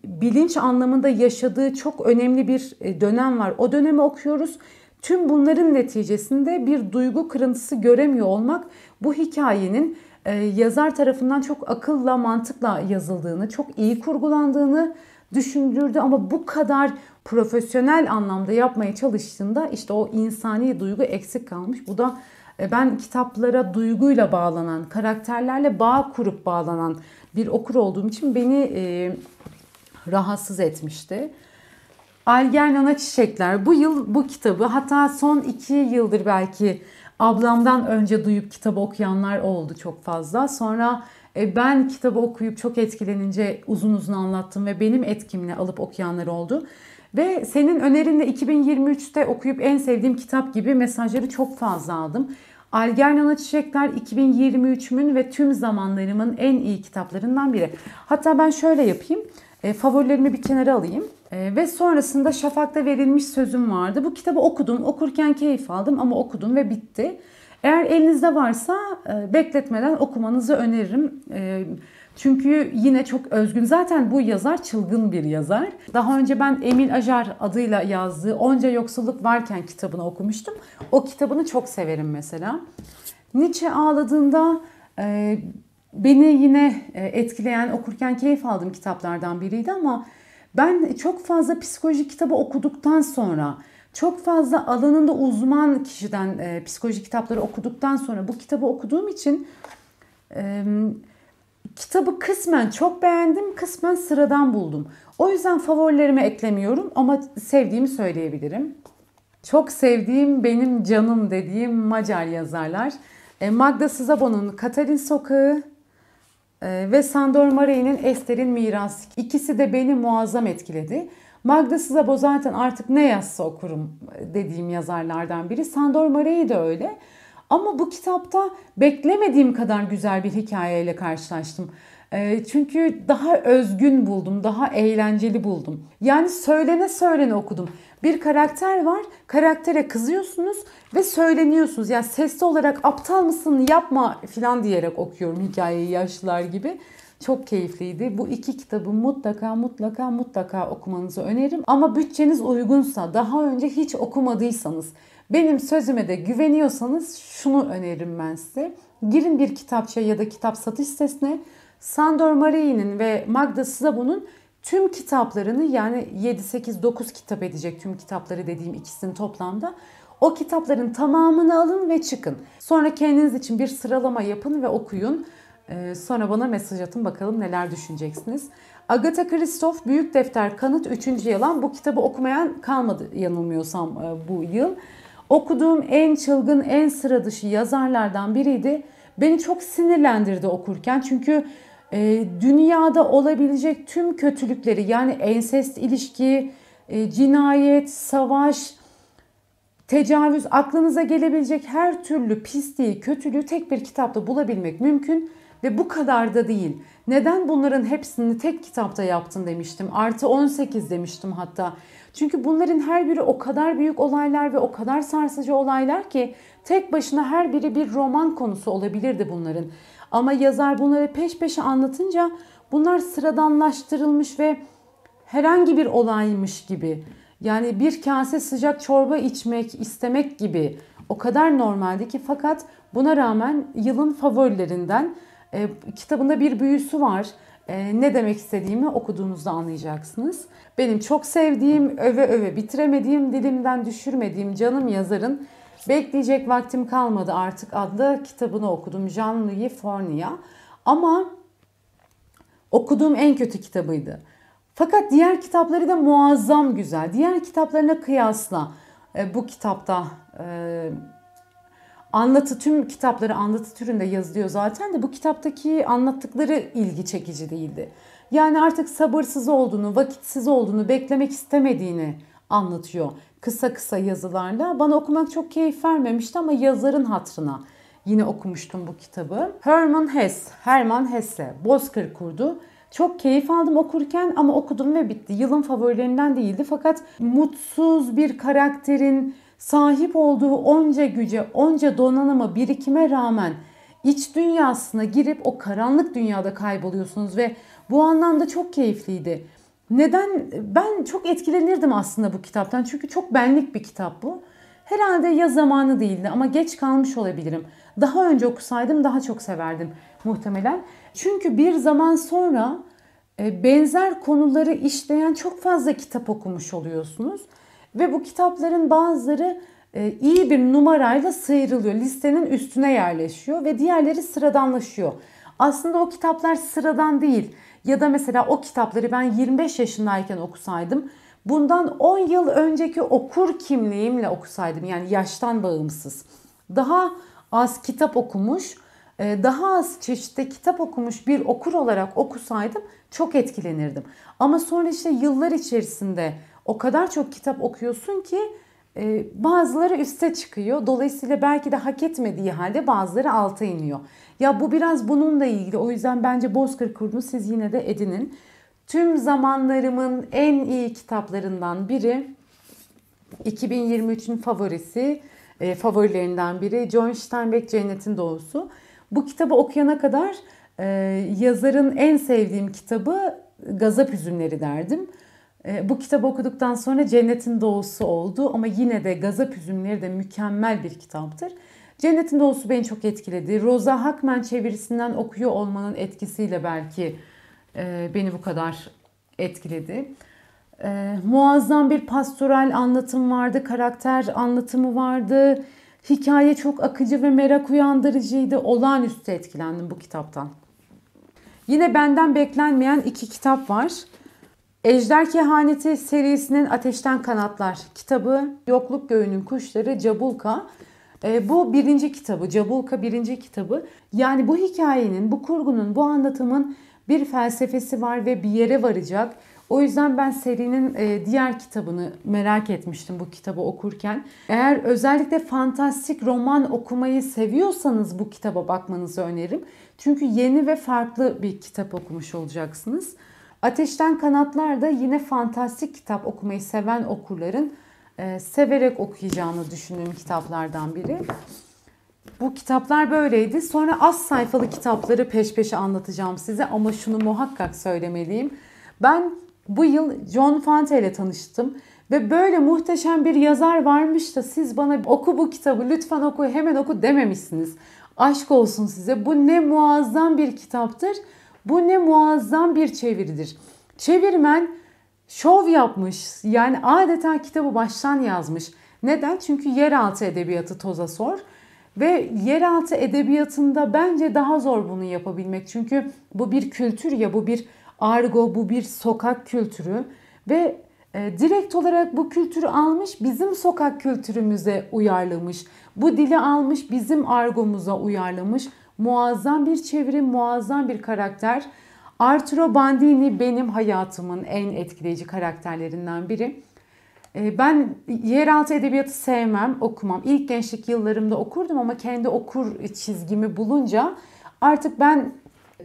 bilinç anlamında yaşadığı çok önemli bir e, dönem var. O dönemi okuyoruz. Tüm bunların neticesinde bir duygu kırıntısı göremiyor olmak bu hikayenin ee, yazar tarafından çok akılla, mantıkla yazıldığını, çok iyi kurgulandığını düşündürdü ama bu kadar profesyonel anlamda yapmaya çalıştığında işte o insani duygu eksik kalmış. Bu da e, ben kitaplara duyguyla bağlanan, karakterlerle bağ kurup bağlanan bir okur olduğum için beni e, rahatsız etmişti. Algernan'a Çiçekler bu yıl bu kitabı hatta son iki yıldır belki ablamdan önce duyup kitabı okuyanlar oldu çok fazla. Sonra e, ben kitabı okuyup çok etkilenince uzun uzun anlattım ve benim etkimle alıp okuyanlar oldu. Ve senin önerinle 2023'te okuyup en sevdiğim kitap gibi mesajları çok fazla aldım. Algernana Çiçekler 2023'ümün ve tüm zamanlarımın en iyi kitaplarından biri. Hatta ben şöyle yapayım. E, favorilerimi bir kenara alayım. Ee, ve sonrasında Şafak'ta verilmiş sözüm vardı. Bu kitabı okudum. Okurken keyif aldım ama okudum ve bitti. Eğer elinizde varsa e, bekletmeden okumanızı öneririm. E, çünkü yine çok özgün. Zaten bu yazar çılgın bir yazar. Daha önce ben Emil Ajar adıyla yazdığı Onca Yoksulluk Varken kitabını okumuştum. O kitabını çok severim mesela. Nietzsche ağladığında e, beni yine etkileyen, okurken keyif aldığım kitaplardan biriydi ama ben çok fazla psikoloji kitabı okuduktan sonra çok fazla alanında uzman kişiden e, psikoloji kitapları okuduktan sonra bu kitabı okuduğum için e, kitabı kısmen çok beğendim, kısmen sıradan buldum. O yüzden favorilerime eklemiyorum ama sevdiğimi söyleyebilirim. Çok sevdiğim, benim canım dediğim Macar yazarlar. E, Magda Szabo'nun Katalin Sokağı, ee, ve Sandor Marey'nin Esther'in mirası İkisi de beni muazzam etkiledi. Magda Sızabo zaten artık ne yazsa okurum e, dediğim yazarlardan biri. Sandor Marey de öyle. Ama bu kitapta beklemediğim kadar güzel bir hikayeyle karşılaştım. Ee, çünkü daha özgün buldum, daha eğlenceli buldum. Yani söylene söylene okudum. Bir karakter var. Karaktere kızıyorsunuz ve söyleniyorsunuz. Yani sesli olarak aptal mısın yapma filan diyerek okuyorum hikayeyi yaşlılar gibi. Çok keyifliydi. Bu iki kitabı mutlaka mutlaka mutlaka okumanızı öneririm. Ama bütçeniz uygunsa, daha önce hiç okumadıysanız, benim sözüme de güveniyorsanız şunu öneririm ben size. Girin bir kitapçıya ya da kitap satış sitesine. Sandor Mari'nin ve Magda Szabo'nun tüm kitaplarını yani 7, 8, 9 kitap edecek tüm kitapları dediğim ikisinin toplamda. O kitapların tamamını alın ve çıkın. Sonra kendiniz için bir sıralama yapın ve okuyun. Ee, sonra bana mesaj atın bakalım neler düşüneceksiniz. Agatha Christoph Büyük Defter Kanıt 3. Yalan bu kitabı okumayan kalmadı yanılmıyorsam e, bu yıl. Okuduğum en çılgın, en sıra dışı yazarlardan biriydi. Beni çok sinirlendirdi okurken çünkü e, dünyada olabilecek tüm kötülükleri yani ensest ilişki, e, cinayet, savaş, tecavüz aklınıza gelebilecek her türlü pisliği, kötülüğü tek bir kitapta bulabilmek mümkün ve bu kadar da değil. Neden bunların hepsini tek kitapta yaptın demiştim. Artı 18 demiştim hatta. Çünkü bunların her biri o kadar büyük olaylar ve o kadar sarsıcı olaylar ki tek başına her biri bir roman konusu olabilirdi bunların. Ama yazar bunları peş peşe anlatınca bunlar sıradanlaştırılmış ve herhangi bir olaymış gibi. Yani bir kase sıcak çorba içmek, istemek gibi o kadar normaldi ki fakat buna rağmen yılın favorilerinden e, kitabında bir büyüsü var. E, ne demek istediğimi okuduğunuzda anlayacaksınız. Benim çok sevdiğim, öve öve bitiremediğim, dilimden düşürmediğim canım yazarın Bekleyecek vaktim kalmadı artık adlı kitabını okudum. Jean-Louis Fournia. Ama okuduğum en kötü kitabıydı. Fakat diğer kitapları da muazzam güzel. Diğer kitaplarına kıyasla e, bu kitapta e, anlatı tüm kitapları anlatı türünde yazılıyor zaten de bu kitaptaki anlattıkları ilgi çekici değildi. Yani artık sabırsız olduğunu, vakitsiz olduğunu, beklemek istemediğini anlatıyor. Kısa kısa yazılarla. Bana okumak çok keyif vermemişti ama yazarın hatrına yine okumuştum bu kitabı. Herman Hesse, Herman Hesse, Bozkır kurdu. Çok keyif aldım okurken ama okudum ve bitti. Yılın favorilerinden değildi fakat mutsuz bir karakterin sahip olduğu onca güce, onca donanıma, birikime rağmen iç dünyasına girip o karanlık dünyada kayboluyorsunuz ve bu anlamda çok keyifliydi. Neden? Ben çok etkilenirdim aslında bu kitaptan. Çünkü çok benlik bir kitap bu. Herhalde ya zamanı değildi ama geç kalmış olabilirim. Daha önce okusaydım daha çok severdim muhtemelen. Çünkü bir zaman sonra e, benzer konuları işleyen çok fazla kitap okumuş oluyorsunuz. Ve bu kitapların bazıları e, iyi bir numarayla sıyrılıyor. Listenin üstüne yerleşiyor ve diğerleri sıradanlaşıyor. Aslında o kitaplar sıradan değil. Ya da mesela o kitapları ben 25 yaşındayken okusaydım bundan 10 yıl önceki okur kimliğimle okusaydım yani yaştan bağımsız. Daha az kitap okumuş, e, daha az çeşitte kitap okumuş bir okur olarak okusaydım çok etkilenirdim. Ama sonra işte yıllar içerisinde o kadar çok kitap okuyorsun ki ee, bazıları üste çıkıyor. Dolayısıyla belki de hak etmediği halde bazıları alta iniyor. Ya bu biraz bununla ilgili. O yüzden bence Bozkır Kurdu'nu siz yine de edinin. Tüm zamanlarımın en iyi kitaplarından biri 2023'ün favorisi, e, favorilerinden biri John Steinbeck Cennetin Doğusu. Bu kitabı okuyana kadar e, yazarın en sevdiğim kitabı Gazap Üzümleri derdim. Ee, bu kitabı okuduktan sonra Cennetin Doğusu oldu ama yine de Gazap Üzümleri de mükemmel bir kitaptır. Cennetin Doğusu beni çok etkiledi. Rosa Hakman çevirisinden okuyor olmanın etkisiyle belki e, beni bu kadar etkiledi. E, muazzam bir pastoral anlatım vardı, karakter anlatımı vardı. Hikaye çok akıcı ve merak uyandırıcıydı. Olağanüstü etkilendim bu kitaptan. Yine benden beklenmeyen iki kitap var. Ejder Kehaneti serisinin Ateşten Kanatlar kitabı Yokluk Göğünün Kuşları Cabulka. E, ee, bu birinci kitabı, Cabulka birinci kitabı. Yani bu hikayenin, bu kurgunun, bu anlatımın bir felsefesi var ve bir yere varacak. O yüzden ben serinin e, diğer kitabını merak etmiştim bu kitabı okurken. Eğer özellikle fantastik roman okumayı seviyorsanız bu kitaba bakmanızı öneririm. Çünkü yeni ve farklı bir kitap okumuş olacaksınız. Ateşten Kanatlar da yine fantastik kitap okumayı seven okurların e, severek okuyacağını düşündüğüm kitaplardan biri. Bu kitaplar böyleydi. Sonra az sayfalı kitapları peş peşe anlatacağım size ama şunu muhakkak söylemeliyim. Ben bu yıl John Fante ile tanıştım ve böyle muhteşem bir yazar varmış da siz bana oku bu kitabı lütfen oku hemen oku dememişsiniz. Aşk olsun size bu ne muazzam bir kitaptır. Bu ne muazzam bir çeviridir. Çevirmen şov yapmış. Yani adeta kitabı baştan yazmış. Neden? Çünkü yeraltı edebiyatı toza sor. Ve yeraltı edebiyatında bence daha zor bunu yapabilmek. Çünkü bu bir kültür ya, bu bir argo, bu bir sokak kültürü. Ve e, direkt olarak bu kültürü almış, bizim sokak kültürümüze uyarlamış. Bu dili almış, bizim argomuza uyarlamış. Muazzam bir çeviri, muazzam bir karakter. Arturo Bandini benim hayatımın en etkileyici karakterlerinden biri. Ee, ben yeraltı edebiyatı sevmem, okumam. İlk gençlik yıllarımda okurdum ama kendi okur çizgimi bulunca artık ben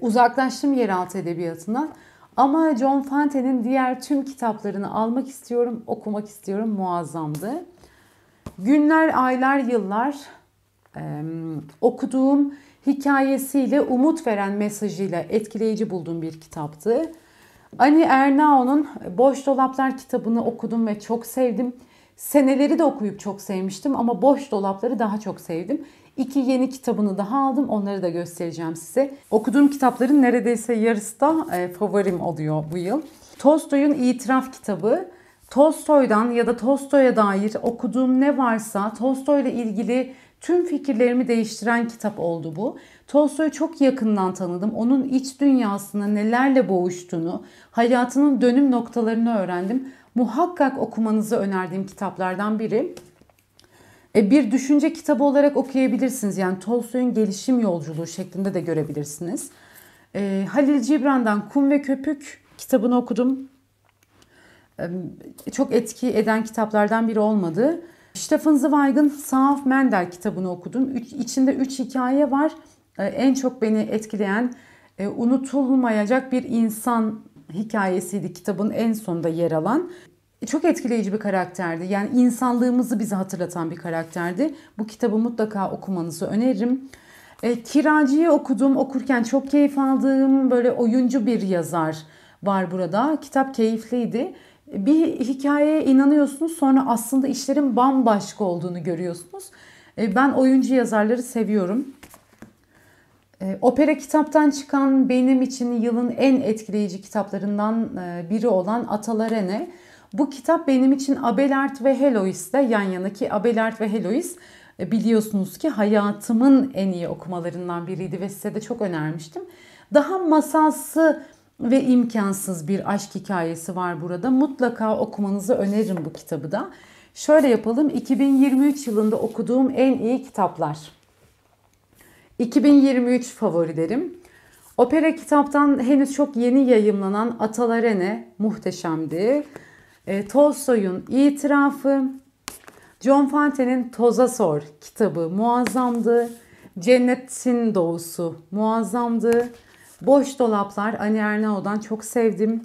uzaklaştım yeraltı edebiyatından. Ama John Fante'nin diğer tüm kitaplarını almak istiyorum, okumak istiyorum. Muazzamdı. Günler, aylar, yıllar okuduğum hikayesiyle umut veren mesajıyla etkileyici bulduğum bir kitaptı. Ani Ernao'nun Boş Dolaplar kitabını okudum ve çok sevdim. Seneleri de okuyup çok sevmiştim ama Boş Dolapları daha çok sevdim. İki yeni kitabını daha aldım. Onları da göstereceğim size. Okuduğum kitapların neredeyse yarısı da e, favorim oluyor bu yıl. Tolstoy'un İtiraf kitabı. Tolstoy'dan ya da Tolstoy'a dair okuduğum ne varsa Tolstoy'la ilgili Tüm fikirlerimi değiştiren kitap oldu bu. Tolstoy'u çok yakından tanıdım. Onun iç dünyasında nelerle boğuştuğunu, hayatının dönüm noktalarını öğrendim. Muhakkak okumanızı önerdiğim kitaplardan biri. E, bir düşünce kitabı olarak okuyabilirsiniz. Yani Tolstoy'un gelişim yolculuğu şeklinde de görebilirsiniz. E, Halil Cibran'dan Kum ve Köpük kitabını okudum. E, çok etki eden kitaplardan biri olmadı. Stefan Zweig'ın Song of Mendel kitabını okudum. Üç, içinde üç hikaye var. Ee, en çok beni etkileyen e, unutulmayacak bir insan hikayesiydi kitabın en sonunda yer alan. E, çok etkileyici bir karakterdi. Yani insanlığımızı bize hatırlatan bir karakterdi. Bu kitabı mutlaka okumanızı öneririm. E, Kiracıyı okudum. Okurken çok keyif aldığım böyle oyuncu bir yazar var burada. Kitap keyifliydi bir hikayeye inanıyorsunuz sonra aslında işlerin bambaşka olduğunu görüyorsunuz. E, ben oyuncu yazarları seviyorum. E, opera kitaptan çıkan benim için yılın en etkileyici kitaplarından e, biri olan Atalarene. Bu kitap benim için Abelard ve Helois'le yan yana ki Abelard ve Helois biliyorsunuz ki hayatımın en iyi okumalarından biriydi ve size de çok önermiştim. Daha masalsı ve imkansız bir aşk hikayesi var burada. Mutlaka okumanızı öneririm bu kitabı da. Şöyle yapalım. 2023 yılında okuduğum en iyi kitaplar. 2023 favorilerim. Opera kitaptan henüz çok yeni yayımlanan Atalarene muhteşemdi. E, Tolstoy'un İtirafı, John Fante'nin Toza Sor kitabı muazzamdı. Cennetin Doğusu muazzamdı. Boş Dolaplar Ani Ernao'dan çok sevdim.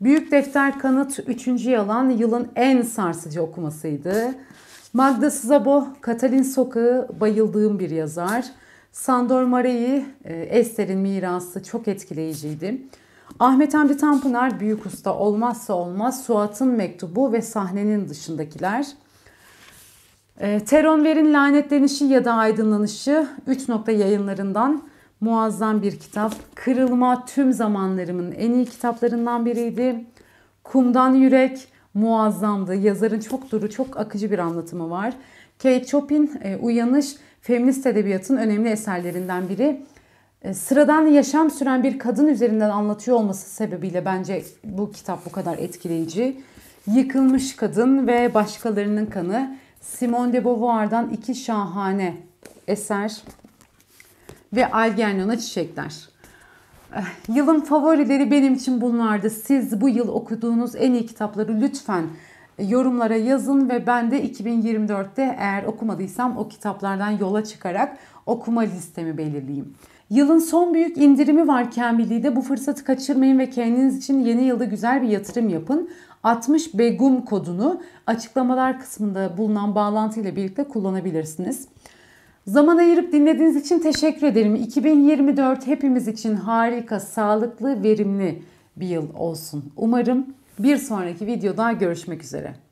Büyük Defter Kanıt 3. Yalan yılın en sarsıcı okumasıydı. Magda Sızabo, Katalin Sokağı bayıldığım bir yazar. Sandor Mare'yi e, Ester'in mirası çok etkileyiciydi. Ahmet Hamdi Tanpınar Büyük Usta Olmazsa Olmaz Suat'ın Mektubu ve Sahnenin Dışındakiler. E, Teronver'in Lanetlenişi ya da Aydınlanışı 3 yayınlarından Muazzam bir kitap. Kırılma tüm zamanlarımın en iyi kitaplarından biriydi. Kumdan Yürek muazzamdı. Yazarın çok duru, çok akıcı bir anlatımı var. Kate Chopin e, Uyanış feminist edebiyatın önemli eserlerinden biri. E, sıradan yaşam süren bir kadın üzerinden anlatıyor olması sebebiyle bence bu kitap bu kadar etkileyici. Yıkılmış Kadın ve Başkalarının Kanı Simone de Beauvoir'dan iki şahane eser ve Algernon'a çiçekler. Eh, yılın favorileri benim için bunlardı. Siz bu yıl okuduğunuz en iyi kitapları lütfen eh, yorumlara yazın ve ben de 2024'te eğer okumadıysam o kitaplardan yola çıkarak okuma listemi belirleyeyim. Yılın son büyük indirimi var Cambly'de. Bu fırsatı kaçırmayın ve kendiniz için yeni yılda güzel bir yatırım yapın. 60 Begum kodunu açıklamalar kısmında bulunan bağlantı ile birlikte kullanabilirsiniz. Zaman ayırıp dinlediğiniz için teşekkür ederim. 2024 hepimiz için harika, sağlıklı, verimli bir yıl olsun. Umarım bir sonraki videoda görüşmek üzere.